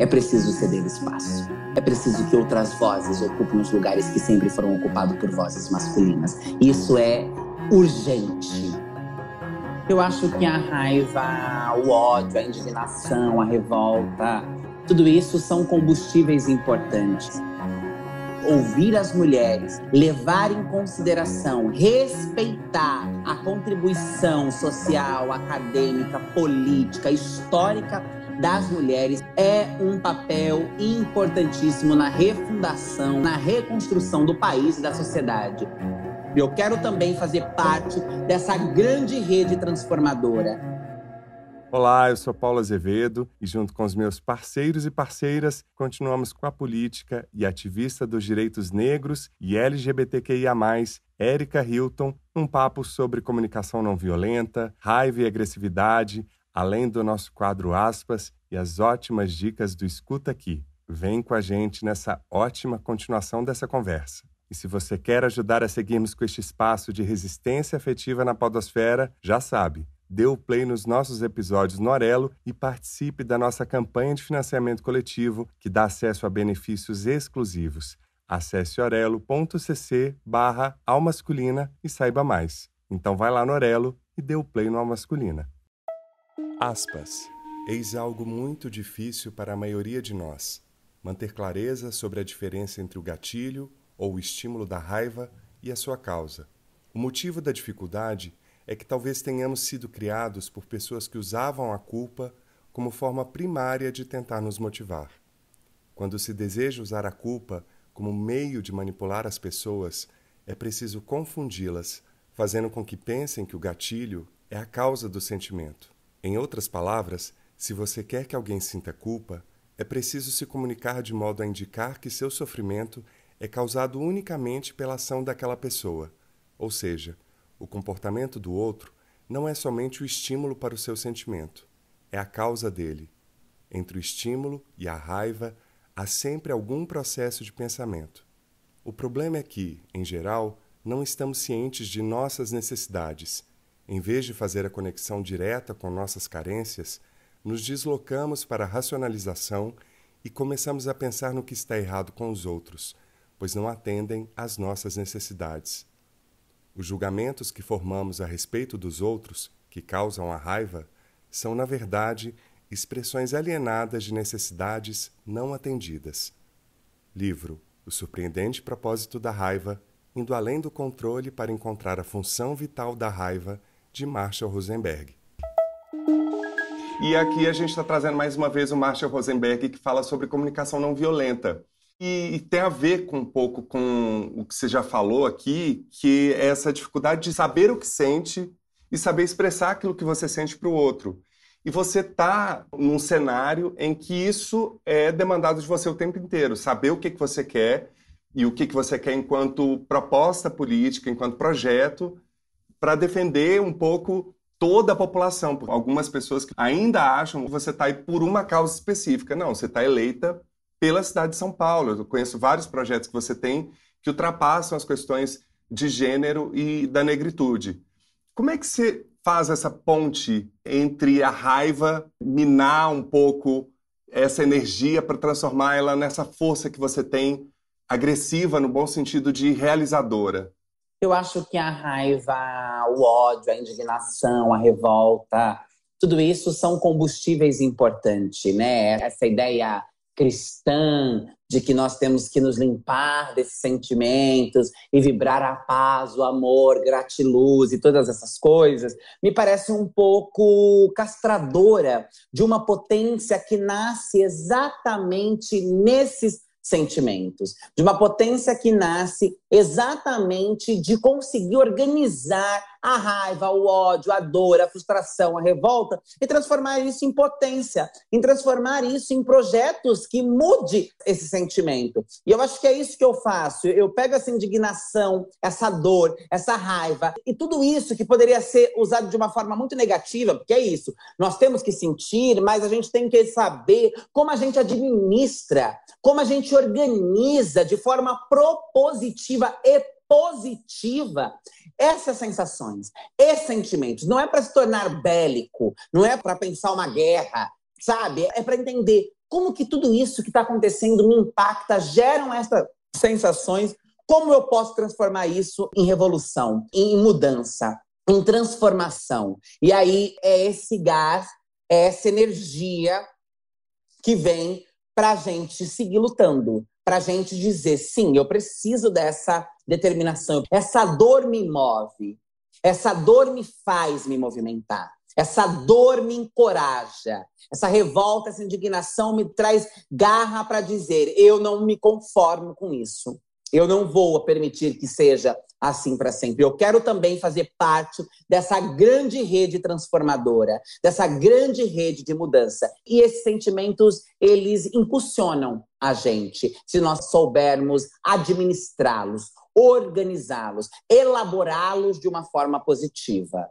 É preciso ceder espaço. É preciso que outras vozes ocupem os lugares que sempre foram ocupados por vozes masculinas. Isso é urgente. Eu acho que a raiva, o ódio, a indignação, a revolta, tudo isso são combustíveis importantes. Ouvir as mulheres, levar em consideração, respeitar a contribuição social, acadêmica, política, histórica das mulheres é um papel importantíssimo na refundação, na reconstrução do país e da sociedade. Eu quero também fazer parte dessa grande rede transformadora. Olá, eu sou Paulo Azevedo e, junto com os meus parceiros e parceiras, continuamos com a política e ativista dos direitos negros e LGBTQIA, Erika Hilton, um papo sobre comunicação não violenta, raiva e agressividade, além do nosso quadro Aspas e as ótimas dicas do Escuta Aqui. Vem com a gente nessa ótima continuação dessa conversa. E se você quer ajudar a seguirmos com este espaço de resistência afetiva na podosfera, já sabe, dê o play nos nossos episódios no Orelo e participe da nossa campanha de financiamento coletivo, que dá acesso a benefícios exclusivos. Acesse orelo.cc barra e saiba mais. Então vai lá no Orelo e dê o play no Almasculina. Aspas. Eis algo muito difícil para a maioria de nós: manter clareza sobre a diferença entre o gatilho ou o estímulo da raiva e a sua causa. O motivo da dificuldade é que talvez tenhamos sido criados por pessoas que usavam a culpa como forma primária de tentar nos motivar. Quando se deseja usar a culpa como meio de manipular as pessoas, é preciso confundi-las, fazendo com que pensem que o gatilho é a causa do sentimento. Em outras palavras, se você quer que alguém sinta culpa, é preciso se comunicar de modo a indicar que seu sofrimento é causado unicamente pela ação daquela pessoa. Ou seja, o comportamento do outro não é somente o estímulo para o seu sentimento, é a causa dele. Entre o estímulo e a raiva, há sempre algum processo de pensamento. O problema é que, em geral, não estamos cientes de nossas necessidades em vez de fazer a conexão direta com nossas carências, nos deslocamos para a racionalização e começamos a pensar no que está errado com os outros, pois não atendem às nossas necessidades. Os julgamentos que formamos a respeito dos outros, que causam a raiva, são, na verdade, expressões alienadas de necessidades não atendidas. Livro O Surpreendente Propósito da Raiva, indo além do controle para encontrar a função vital da raiva de Marshall Rosenberg. E aqui a gente está trazendo mais uma vez o Marshall Rosenberg, que fala sobre comunicação não violenta. E, e, tem a ver com um pouco com o que você já falou aqui, que é essa dificuldade de saber o que sente e saber expressar aquilo que você sente para o outro. E você está num cenário em que isso é demandado de você o tempo inteiro, saber o que, que você quer e o que, que você quer enquanto proposta política, enquanto projeto, para defender um pouco toda a população. algumas pessoas que ainda acham que você está aí por uma causa específica. Não, você está eleita pela cidade de São Paulo. Eu conheço vários projetos que você tem que ultrapassam as questões de gênero e da negritude. Como é que você faz essa ponte entre a raiva minar um pouco essa energia para transformá-la nessa força que você tem agressiva no bom sentido de realizadora? Eu acho que a raiva, o ódio, a indignação, a revolta, tudo isso são combustíveis importantes, né? Essa ideia cristã de que nós temos que nos limpar desses sentimentos e vibrar a paz, o amor, gratiluz e todas essas coisas, me parece um pouco castradora de uma potência que nasce exatamente nesses sentimentos, de uma potência que nasce exatamente de conseguir organizar a raiva, o ódio, a dor, a frustração, a revolta e transformar isso em potência, em transformar isso em projetos que mude esse sentimento. E eu acho que é isso que eu faço. Eu pego essa indignação, essa dor, essa raiva e tudo isso que poderia ser usado de uma forma muito negativa, porque é isso. Nós temos que sentir, mas a gente tem que saber como a gente administra, como a gente organiza de forma propositiva positiva e positiva essas sensações, esses sentimentos. Não é para se tornar bélico, não é para pensar uma guerra, sabe? É para entender como que tudo isso que está acontecendo me impacta, geram essas sensações, como eu posso transformar isso em revolução, em mudança, em transformação. E aí é esse gás, é essa energia que vem para a gente seguir lutando, para a gente dizer: sim, eu preciso dessa determinação. Essa dor me move, essa dor me faz me movimentar, essa dor me encoraja, essa revolta, essa indignação me traz garra para dizer: eu não me conformo com isso. Eu não vou permitir que seja assim para sempre. Eu quero também fazer parte dessa grande rede transformadora, dessa grande rede de mudança. E esses sentimentos, eles impulsionam a gente se nós soubermos administrá-los, organizá-los, elaborá-los de uma forma positiva.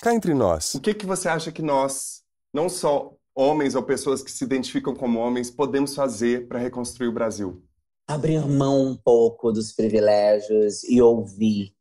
Cá entre nós. O que, que você acha que nós, não só homens ou pessoas que se identificam como homens, podemos fazer para reconstruir o Brasil? Abrir mão um pouco dos privilégios e ouvir.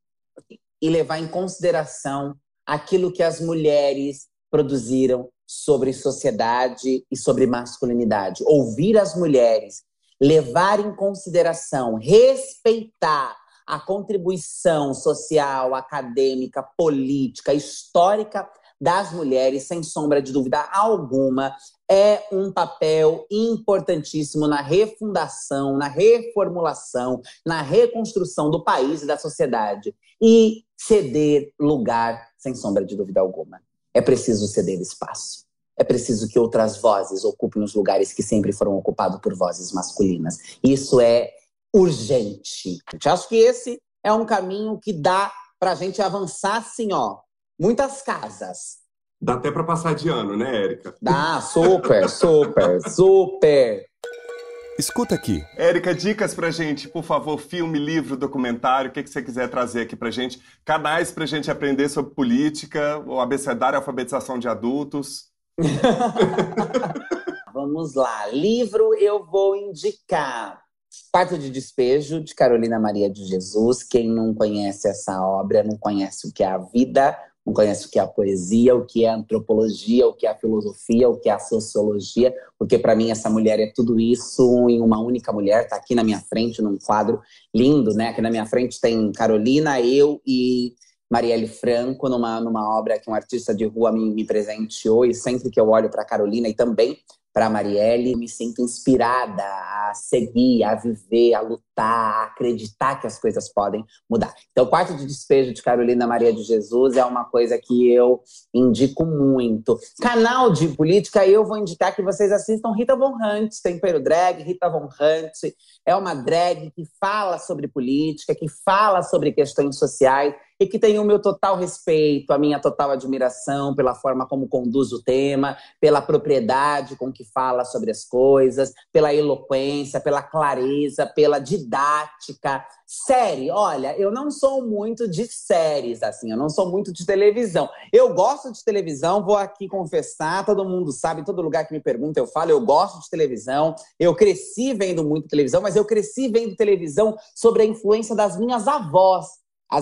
E levar em consideração aquilo que as mulheres produziram, sobre sociedade e sobre masculinidade. Ouvir as mulheres, levar em consideração, respeitar a contribuição social, acadêmica, política, histórica das mulheres, sem sombra de dúvida alguma, é um papel importantíssimo na refundação, na reformulação, na reconstrução do país e da sociedade. E ceder lugar, sem sombra de dúvida alguma. É preciso ceder espaço. É preciso que outras vozes ocupem os lugares que sempre foram ocupados por vozes masculinas. Isso é urgente. Acho que esse é um caminho que dá para a gente avançar, assim, ó, muitas casas. Dá até para passar de ano, né, Érica? Dá, super, super, super. Escuta aqui. Érica, dicas pra gente, por favor, filme, livro, documentário, o que, que você quiser trazer aqui pra gente. Canais pra gente aprender sobre política, o abecedário, alfabetização de adultos. Vamos lá. Livro eu vou indicar Quarto de Despejo, de Carolina Maria de Jesus. Quem não conhece essa obra, não conhece o que é a vida não conhece o que é a poesia, o que é a antropologia, o que é a filosofia, o que é a sociologia, porque para mim essa mulher é tudo isso em uma única mulher, está aqui na minha frente num quadro lindo, né? Aqui na minha frente tem Carolina, eu e Marielle Franco numa, numa obra que um artista de rua me, me presenteou e sempre que eu olho para Carolina e também para Marielle, eu me sinto inspirada a seguir, a viver, a lutar, a acreditar que as coisas podem mudar. Então, o quarto de despejo de Carolina Maria de Jesus é uma coisa que eu indico muito. Canal de política, eu vou indicar que vocês assistam Rita Von Hunt, Tempero Drag, Rita Von Hunt é uma drag que fala sobre política, que fala sobre questões sociais e que tem o meu total respeito, a minha total admiração pela forma como conduz o tema, pela propriedade com que fala sobre as coisas, pela eloquência, pela clareza, pela didática. Série, olha, eu não sou muito de séries, assim, eu não sou muito de televisão. Eu gosto de televisão, vou aqui confessar, todo mundo sabe, todo lugar que me pergunta eu falo, eu gosto de televisão, eu cresci vendo muito televisão, mas eu cresci vendo televisão sobre a influência das minhas avós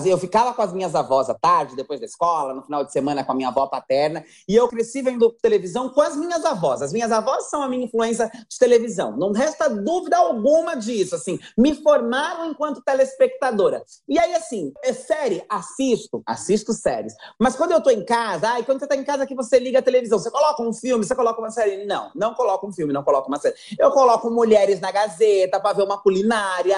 eu ficava com as minhas avós à tarde, depois da escola, no final de semana com a minha avó paterna, e eu cresci vendo televisão com as minhas avós. As minhas avós são a minha influência de televisão. Não resta dúvida alguma disso, assim. Me formaram enquanto telespectadora. E aí, assim, é série, assisto, assisto séries. Mas quando eu tô em casa, ai, quando você tá em casa que você liga a televisão, você coloca um filme, você coloca uma série. Não, não coloco um filme, não coloco uma série. Eu coloco Mulheres na Gazeta para ver uma culinária,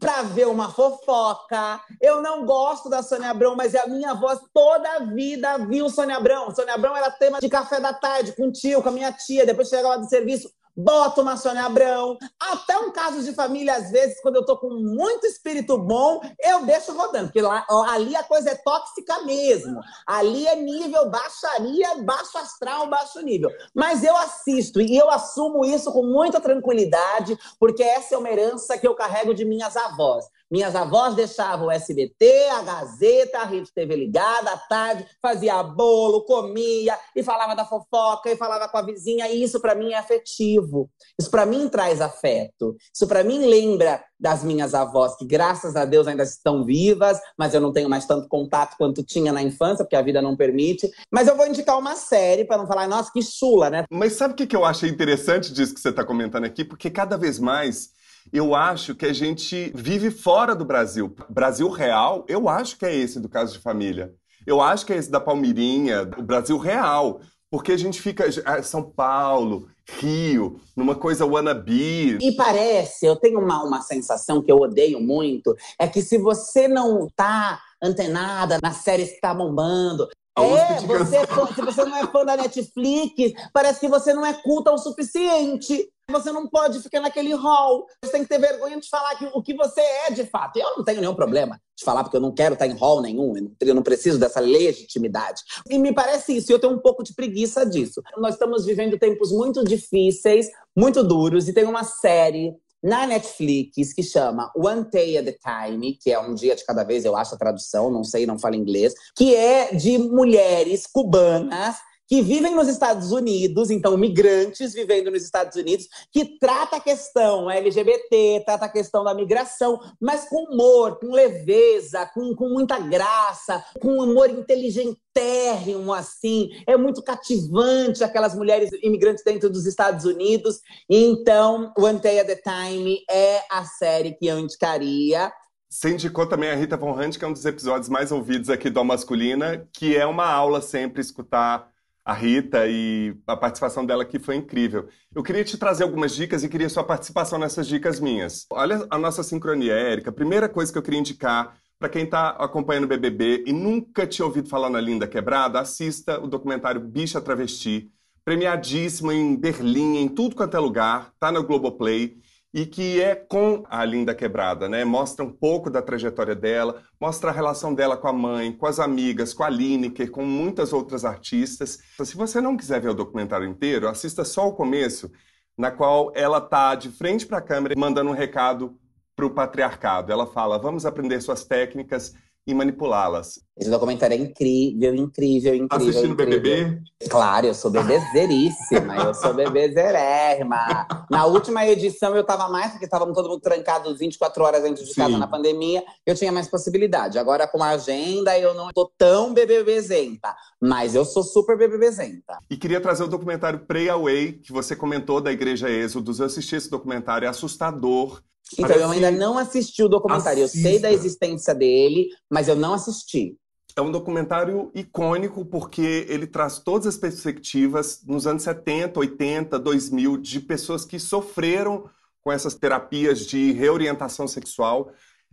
para ver uma fofoca. Eu não gosto da Sônia Abrão, mas é a minha voz toda a vida viu Sônia Abrão. Sônia Abrão era tema de café da tarde com o tio, com a minha tia, depois chegava lá do serviço bota uma Sônia Abrão, até um caso de família, às vezes, quando eu tô com muito espírito bom, eu deixo rodando, porque lá, ali a coisa é tóxica mesmo. Ali é nível baixaria, baixo astral, baixo nível. Mas eu assisto e eu assumo isso com muita tranquilidade, porque essa é uma herança que eu carrego de minhas avós. Minhas avós deixavam o SBT, a Gazeta, a Rede TV ligada à tarde, fazia bolo, comia e falava da fofoca e falava com a vizinha, e isso para mim é afetivo. Isso para mim traz afeto. Isso para mim lembra das minhas avós, que graças a Deus ainda estão vivas, mas eu não tenho mais tanto contato quanto tinha na infância, porque a vida não permite. Mas eu vou indicar uma série para não falar, nossa, que chula, né? Mas sabe o que eu achei interessante disso que você está comentando aqui? Porque cada vez mais eu acho que a gente vive fora do Brasil. Brasil real, eu acho que é esse do caso de família. Eu acho que é esse da Palmirinha, o Brasil real. Porque a gente fica. Ah, São Paulo, Rio, numa coisa wannabe. E parece, eu tenho uma, uma sensação que eu odeio muito, é que se você não tá antenada nas séries que tá bombando, é, você, é se você não é fã da Netflix, parece que você não é culta o suficiente. Você não pode ficar naquele hall. Você tem que ter vergonha de falar que, o que você é de fato. Eu não tenho nenhum problema de falar, porque eu não quero estar em hall nenhum. Eu não preciso dessa legitimidade. E me parece isso. E eu tenho um pouco de preguiça disso. Nós estamos vivendo tempos muito difíceis, muito duros. E tem uma série na Netflix que chama One Day at a Time, que é um dia de cada vez, eu acho a tradução, não sei, não falo inglês, que é de mulheres cubanas que vivem nos Estados Unidos, então migrantes vivendo nos Estados Unidos, que trata a questão LGBT, trata a questão da migração, mas com humor, com leveza, com, com muita graça, com humor inteligentérrimo, assim. É muito cativante aquelas mulheres imigrantes dentro dos Estados Unidos. Então, One Day at the Time é a série que eu indicaria. Você indicou também a Rita Von Hunt, que é um dos episódios mais ouvidos aqui do a Masculina, que é uma aula sempre escutar a Rita e a participação dela aqui foi incrível. Eu queria te trazer algumas dicas e queria sua participação nessas dicas minhas. Olha a nossa sincronia, Érica. Primeira coisa que eu queria indicar para quem está acompanhando o BBB e nunca tinha ouvido falar na Linda Quebrada, assista o documentário Bicha Travesti, premiadíssimo em Berlim, em tudo quanto é lugar, tá no Globoplay e que é com a Linda Quebrada, né? Mostra um pouco da trajetória dela, mostra a relação dela com a mãe, com as amigas, com a Lineker, com muitas outras artistas. Então, se você não quiser ver o documentário inteiro, assista só o começo, na qual ela tá de frente para a câmera mandando um recado para o patriarcado. Ela fala: "Vamos aprender suas técnicas, e manipulá-las. Esse documentário é incrível, incrível, tá incrível. Tá assistindo incrível. BBB? Claro, eu sou bebezeríssima, eu sou bebezerérrima. Na última edição eu tava mais, porque estávamos todo mundo trancados 24 horas dentro de casa na pandemia, eu tinha mais possibilidade. Agora com a agenda eu não tô tão bebebezenta, mas eu sou super bebebezenta. E queria trazer o documentário Pray Away, que você comentou da Igreja Êxodos. Eu assisti esse documentário, é assustador. Então, Parece... eu ainda não assisti o documentário. Assista. Eu sei da existência dele, mas eu não assisti. É um documentário icônico porque ele traz todas as perspectivas nos anos 70, 80, 2000 de pessoas que sofreram com essas terapias de reorientação sexual.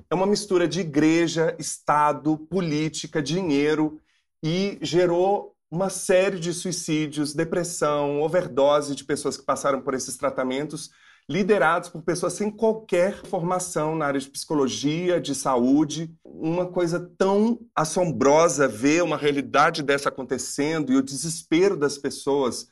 É uma mistura de igreja, Estado, política, dinheiro e gerou uma série de suicídios, depressão, overdose de pessoas que passaram por esses tratamentos liderados por pessoas sem qualquer formação na área de psicologia, de saúde. Uma coisa tão assombrosa ver uma realidade dessa acontecendo e o desespero das pessoas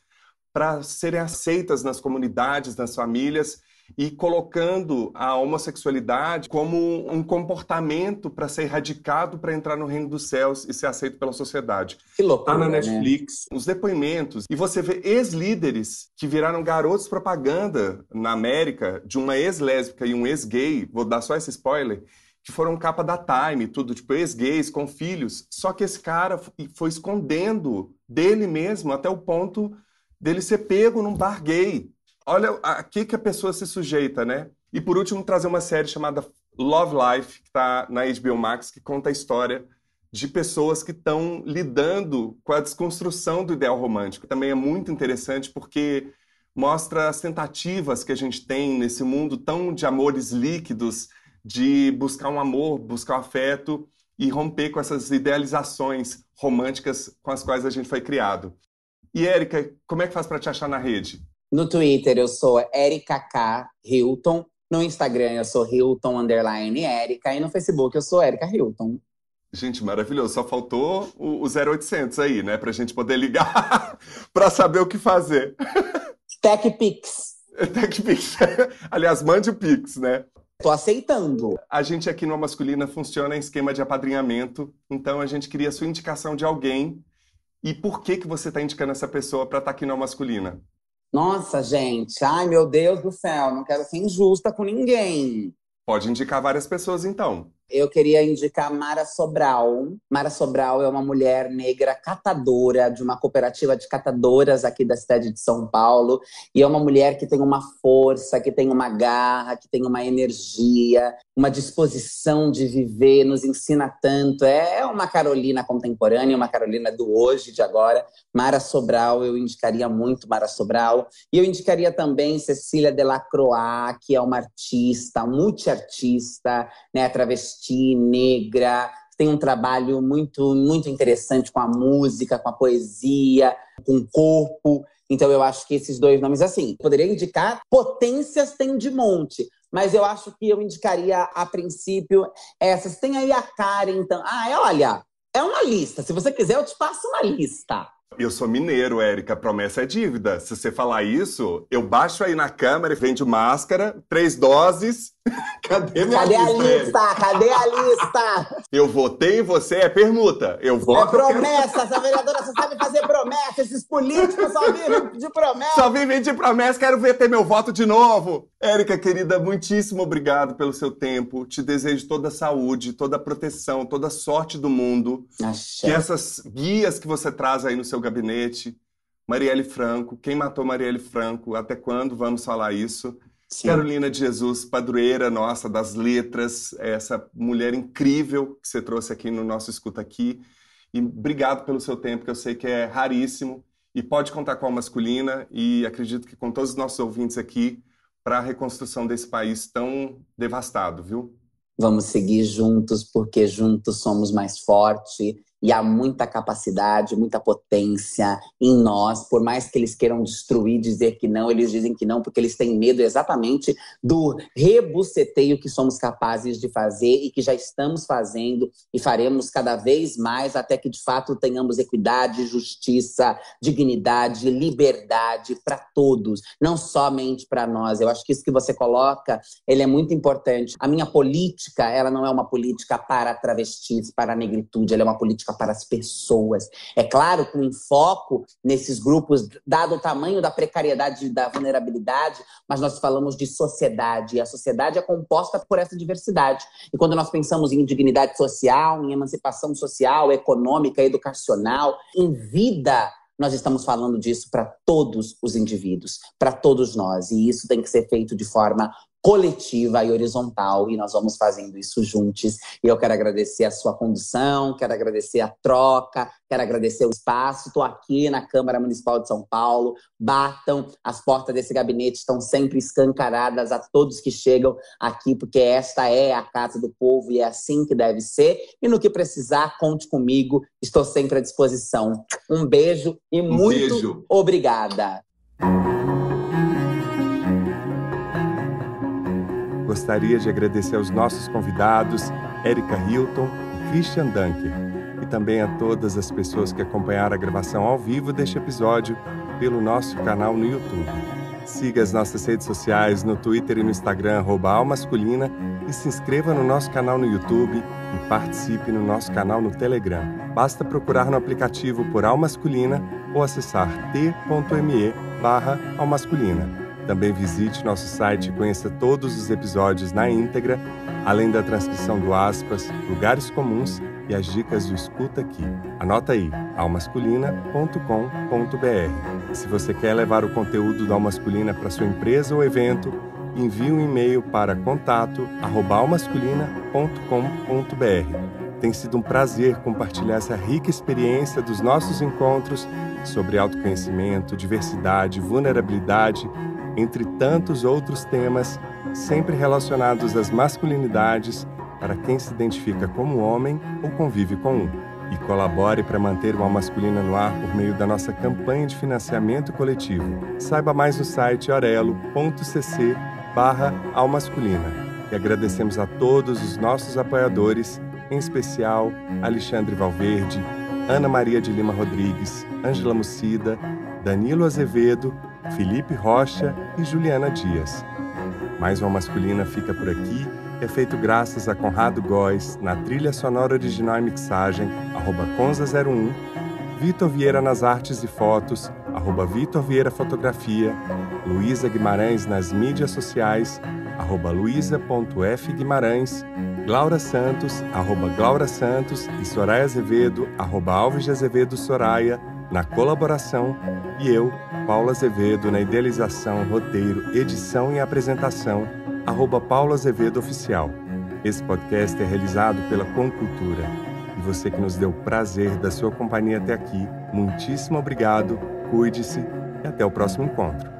para serem aceitas nas comunidades, nas famílias e colocando a homossexualidade como um comportamento para ser erradicado para entrar no reino dos céus e ser aceito pela sociedade. Que loucura, tá na né? Netflix, né? os depoimentos e você vê ex-líderes que viraram garotos propaganda na América de uma ex-lésbica e um ex-gay, vou dar só esse spoiler, que foram capa da Time, tudo tipo ex-gays com filhos, só que esse cara foi escondendo dele mesmo até o ponto dele ser pego num bar gay Olha aqui que a pessoa se sujeita, né? E por último, trazer uma série chamada Love Life, que está na HBO Max, que conta a história de pessoas que estão lidando com a desconstrução do ideal romântico. Também é muito interessante porque mostra as tentativas que a gente tem nesse mundo tão de amores líquidos, de buscar um amor, buscar um afeto e romper com essas idealizações românticas com as quais a gente foi criado. E Érica, como é que faz para te achar na rede? No Twitter eu sou K Hilton. No Instagram eu sou Hilton underline Erika. E no Facebook eu sou Erika Hilton. Gente, maravilhoso. Só faltou o, o 0800 aí, né? Pra gente poder ligar pra saber o que fazer. TechPix. TechPix. Aliás, mande o Pix, né? Tô aceitando. A gente aqui no Masculina funciona em esquema de apadrinhamento. Então a gente queria a sua indicação de alguém. E por que, que você está indicando essa pessoa para estar tá aqui no Masculina? Nossa, gente, ai meu Deus do céu, não quero ser injusta com ninguém. Pode indicar várias pessoas então. Eu queria indicar Mara Sobral. Mara Sobral é uma mulher negra catadora de uma cooperativa de catadoras aqui da cidade de São Paulo. E é uma mulher que tem uma força, que tem uma garra, que tem uma energia, uma disposição de viver, nos ensina tanto. É, é uma Carolina contemporânea, uma Carolina do hoje, de agora. Mara Sobral, eu indicaria muito Mara Sobral. E eu indicaria também Cecília Delacroix, que é uma artista, multiartista, né, através travesti, negra, tem um trabalho muito, muito interessante com a música, com a poesia, com o corpo. Então eu acho que esses dois nomes, assim, poderia indicar potências tem de monte. Mas eu acho que eu indicaria, a princípio, essas. Tem aí a Karen, então. Ah, é, olha, é uma lista. Se você quiser, eu te passo uma lista. Eu sou mineiro, Érica. Promessa é dívida. Se você falar isso, eu baixo aí na câmera, vende máscara, três doses Cadê, Cadê a lista? Cadê a lista? Eu votei em você, é permuta. Eu voto. É promessa, essa vereadora só sabe fazer promessa. Esses políticos só vivem de promessa. Só vivem de promessa, quero ver ter meu voto de novo. Érica, querida, muitíssimo obrigado pelo seu tempo. Te desejo toda a saúde, toda a proteção, toda a sorte do mundo. Achei. Que essas guias que você traz aí no seu gabinete. Marielle Franco, quem matou Marielle Franco? Até quando vamos falar isso? Sim. Carolina de Jesus, padroeira nossa das letras, é essa mulher incrível que você trouxe aqui no nosso Escuta Aqui. E obrigado pelo seu tempo, que eu sei que é raríssimo. E pode contar com a masculina e acredito que com todos os nossos ouvintes aqui para a reconstrução desse país tão devastado, viu? Vamos seguir juntos, porque juntos somos mais fortes e há muita capacidade, muita potência em nós, por mais que eles queiram destruir, dizer que não, eles dizem que não, porque eles têm medo exatamente do rebuceteio que somos capazes de fazer e que já estamos fazendo e faremos cada vez mais até que de fato tenhamos equidade, justiça, dignidade, liberdade para todos, não somente para nós. Eu acho que isso que você coloca, ele é muito importante. A minha política, ela não é uma política para travestis, para negritude, ela é uma política para as pessoas. É claro, com enfoque nesses grupos, dado o tamanho da precariedade, da vulnerabilidade, mas nós falamos de sociedade, e a sociedade é composta por essa diversidade. E quando nós pensamos em dignidade social, em emancipação social, econômica, educacional, em vida, nós estamos falando disso para todos os indivíduos, para todos nós, e isso tem que ser feito de forma coletiva e horizontal e nós vamos fazendo isso juntos. E eu quero agradecer a sua condução, quero agradecer a troca, quero agradecer o espaço. Estou aqui na Câmara Municipal de São Paulo. Batam, as portas desse gabinete estão sempre escancaradas a todos que chegam aqui, porque esta é a casa do povo e é assim que deve ser. E no que precisar, conte comigo, estou sempre à disposição. Um beijo e um muito beijo. obrigada. Gostaria de agradecer aos nossos convidados, Erika Hilton e Christian Dunker, e também a todas as pessoas que acompanharam a gravação ao vivo deste episódio pelo nosso canal no YouTube. Siga as nossas redes sociais no Twitter e no Instagram, almasculina, e se inscreva no nosso canal no YouTube e participe no nosso canal no Telegram. Basta procurar no aplicativo por Almasculina ou acessar t.me barra almasculina. Também visite nosso site e conheça todos os episódios na íntegra, além da transcrição do Aspas, Lugares Comuns e as dicas do Escuta Aqui. Anota aí, almasculina.com.br. Se você quer levar o conteúdo da Almasculina para sua empresa ou evento, envie um e-mail para contato@almasculina.com.br. Tem sido um prazer compartilhar essa rica experiência dos nossos encontros sobre autoconhecimento, diversidade, vulnerabilidade entre tantos outros temas, sempre relacionados às masculinidades, para quem se identifica como homem ou convive com um. E colabore para manter o Al Masculina no ar por meio da nossa campanha de financiamento coletivo. Saiba mais no site orelo.cc barra almasculina. E agradecemos a todos os nossos apoiadores, em especial Alexandre Valverde, Ana Maria de Lima Rodrigues, Ângela Mucida, Danilo Azevedo Felipe Rocha e Juliana Dias. Mais uma masculina fica por aqui. É feito graças a Conrado Góes, na trilha sonora original e mixagem, arroba Conza01, Vitor Vieira nas artes e fotos, arroba Vitor Vieira Fotografia, Luísa Guimarães nas mídias sociais, arroba luisa.fguimarães, Glaura Santos, arroba Glaura Santos e Soraya Azevedo, arroba Alves de Azevedo Soraya, na colaboração, e eu, Paula Azevedo, na idealização, roteiro, edição e apresentação, arroba Paula Azevedo Oficial. Esse podcast é realizado pela Concultura. E você que nos deu o prazer da sua companhia até aqui, muitíssimo obrigado, cuide-se e até o próximo encontro.